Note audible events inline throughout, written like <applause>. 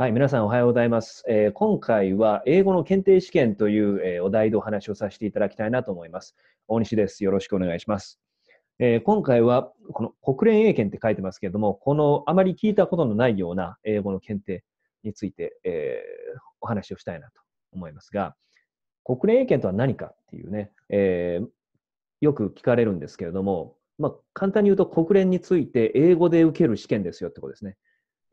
はい、皆さんおはようございます、えー、今回は英語の検定試験という、えー、お題でお話をさせていただきたいなと思います。大西です。よろしくお願いします。えー、今回はこの国連英検って書いてますけれども、このあまり聞いたことのないような英語の検定について、えお話をしたいなと思いますが、国連英検とは何かっていうね、えよく聞かれるんですけれども、まあ、簡単に言うと国連について英語で受ける試験ですよってことですね。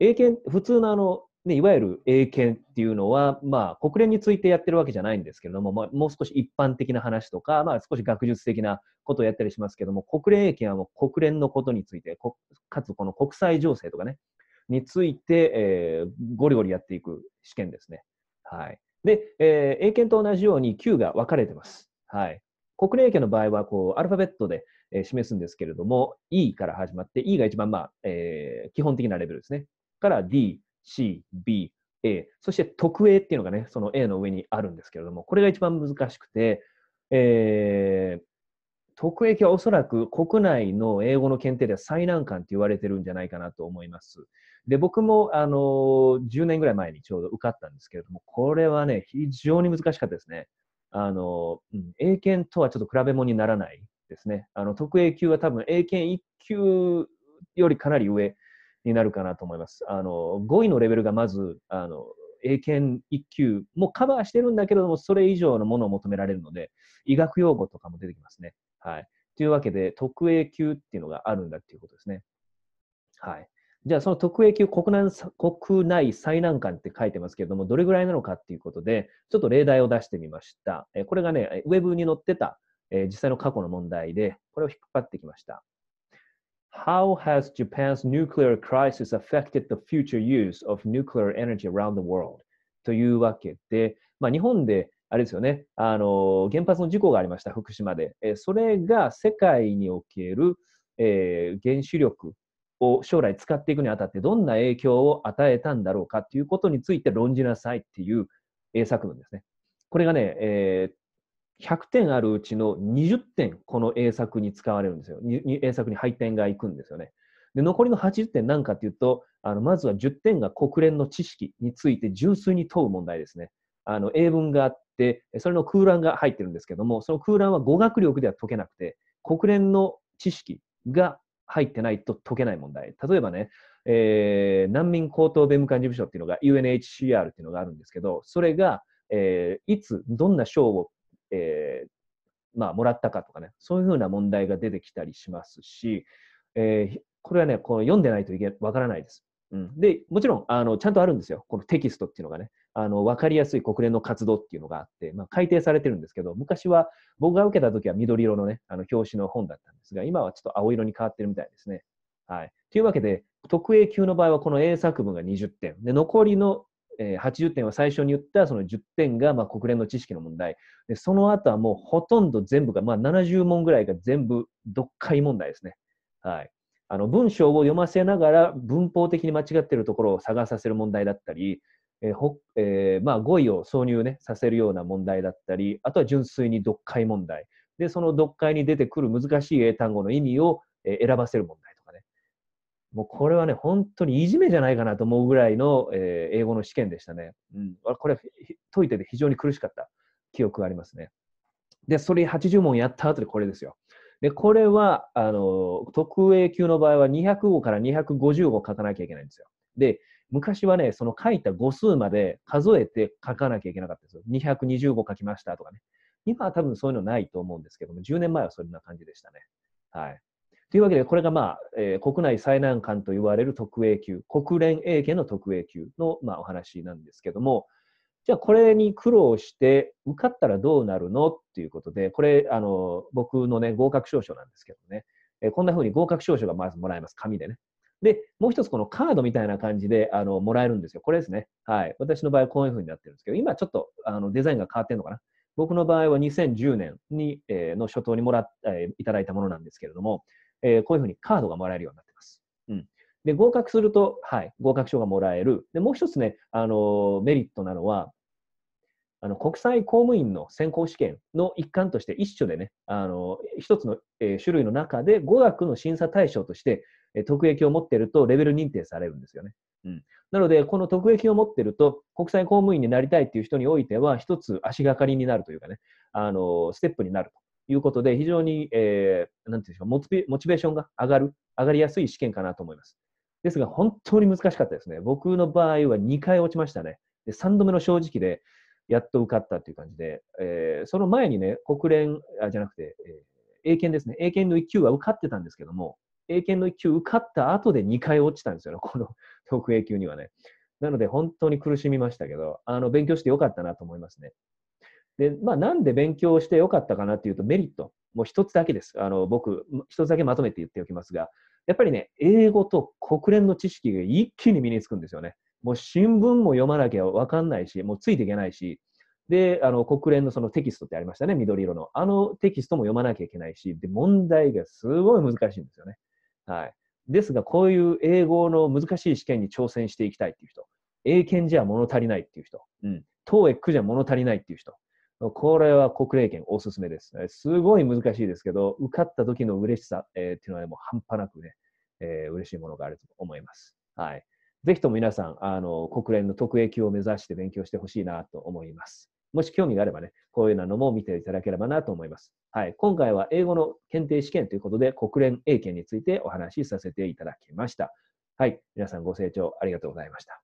英検、普通のあのでいわゆる英検っていうのは、まあ、国連についてやってるわけじゃないんですけれども、まあ、もう少し一般的な話とか、まあ、少し学術的なことをやったりしますけども、国連英検はもう国連のことについて、かつこの国際情勢とかね、について、えー、ゴリゴリやっていく試験ですね。はい。で、えー、英検と同じように Q が分かれてます。はい。国連英検の場合は、こう、アルファベットで、えー、示すんですけれども、E から始まって、E が一番、まあ、えー、基本的なレベルですね。から D、C、B、A、そして特 A っていうのがね、その A の上にあるんですけれども、これが一番難しくて、えー、特 A 級はおそらく国内の英語の検定では最難関って言われてるんじゃないかなと思います。で、僕も、あの10年ぐらい前にちょうど受かったんですけれども、これはね、非常に難しかったですね。あの、うん、英検とはちょっと比べ物にならないですね。あの、特 A 級は多分英検1級よりかなり上になるかなと思います。あの5位のレベルがまずあの英検1級もカバーしてるんだけれども、それ以上のものを求められるので、医学用語とかも出てきますね。はい。というわけで、特 A 級っていうのがあるんだっていうことですね。はい。じゃあ、その特 A 級国内国内最難関って書いてますけれども、どれぐらいなのかっていうことで、ちょっと例題を出してみました。えこれがね、ウェブに載ってた、え実際の過去の問題で、これを引っ張ってきました。How has Japan's nuclear crisis affected the future use of nuclear energy around the world? というわけで、まあ、日本であれですよね、あの原発の事故がありました、福島で。えそれが世界における、えー、原子力を将来使っていくにあたってどんな影響を与えたんだろうかということについて論じなさいっていう英作文ですね。これがね、えー、100点あるうちの20点、この英作に使われるんですよ。英作に配点がいくんですよね。で残りの80点何かというと、あのまずは10点が国連の知識について純粋に問う問題ですね。あの英文があって、それの空欄が入ってるんですけども、その空欄は語学力では解けなくて、国連の知識が入ってないと解けない問題。例えばね、えー、難民高等弁務官事務所っていうのが UNHCR っていうのがあるんですけど、それが、えー、いつどんな賞をえー、まあ、もらったかとかね、そういうふうな問題が出てきたりしますし、えー、これはね、この読んでないといけ分からないです。うん、でもちろんあの、ちゃんとあるんですよ、このテキストっていうのがね、あの分かりやすい国連の活動っていうのがあって、まあ、改訂されてるんですけど、昔は僕が受けた時は緑色のね、あの表紙の本だったんですが、今はちょっと青色に変わってるみたいですね。はい、というわけで、特 A 級の場合はこの A 作文が20点で、残りの80点は最初に言ったその10点がま国連の知識の問題でその後はもうほとんど全部が、まあ、70問ぐらいが全部読解問題ですね、はい、あの文章を読ませながら文法的に間違っているところを探させる問題だったり、えほえー、まあ、語彙を挿入、ね、させるような問題だったりあとは純粋に読解問題でその読解に出てくる難しい英単語の意味を選ばせる問題もうこれはね、本当にいじめじゃないかなと思うぐらいの、えー、英語の試験でしたね。うん、これ、解いてて非常に苦しかった記憶がありますね。で、それ80問やった後でこれですよ。で、これは、あの、特 A 級の場合は200語から250語書かなきゃいけないんですよ。で、昔はね、その書いた語数まで数えて書かなきゃいけなかったんですよ。220語書きましたとかね。今は多分そういうのないと思うんですけども、10年前はそんな感じでしたね。はい。というわけで、これが、まあえー、国内最難関と言われる特営級、国連英家の特営級の、まあ、お話なんですけども、じゃあこれに苦労して受かったらどうなるのっていうことで、これ、あの、僕のね、合格証書なんですけどね、えー、こんな風に合格証書がまずもらえます。紙でね。で、もう一つこのカードみたいな感じで、あの、もらえるんですよ。これですね。はい。私の場合はこういう風になってるんですけど、今ちょっと、あの、デザインが変わってるのかな。僕の場合は2010年に、えー、の初頭にもらっ、えー、いただいたものなんですけれども、えー、こういうふうにカードがもらえるようになってます。うん、で合格すると、はい、合格証がもらえる。でもう一つね、あのメリットなのは、あの国際公務員の選考試験の一環として一緒でね、あの一つの、えー、種類の中で語学の審査対象として、えー、特益を持っているとレベル認定されるんですよね。うん、なので、この特益を持っていると国際公務員になりたいという人においては一つ足がかりになるというかね、あのステップになるということで、非常に、えー、なんていうんですかモチ、モチベーションが上がる、上がりやすい試験かなと思います。ですが、本当に難しかったですね。僕の場合は2回落ちましたね。で3度目の正直で、やっと受かったっていう感じで、えー、その前にね、国連、あじゃなくて、えー、英検ですね。英検の1級は受かってたんですけども、英検の1級受かった後で2回落ちたんですよね、この <laughs> 特 A 級にはね。なので本当に苦しみましたけど、あの勉強してよかったなと思いますね。で、まあ、なんで勉強してよかったかなっていうと、メリット、もう一つだけです。あの、僕、一つだけまとめて言っておきますが、やっぱりね、英語と国連の知識が一気に身につくんですよね。もう新聞も読まなきゃわかんないし、もうついていけないし、で、あの、国連のそのテキストってありましたね、緑色の。あのテキストも読まなきゃいけないし、で、問題がすごい難しいんですよね。はい。ですが、こういう英語の難しい試験に挑戦していきたいっていう人、英検じゃ物足りないっていう人、うん、TOEIC じゃ物足りないっていう人、これは国連権おすすめです。すごい難しいですけど、受かった時の嬉しさ、えー、っていうのは、もう半端なくね、えー、嬉しいものがあると思います。はい。ぜひとも皆さん、あの、国連の特営級を目指して勉強してほしいなと思います。もし興味があればね、こういうのも見ていただければなと思います。はい。今回は英語の検定試験ということで、国連英検についてお話しさせていただきました。はい。皆さんご清聴ありがとうございました。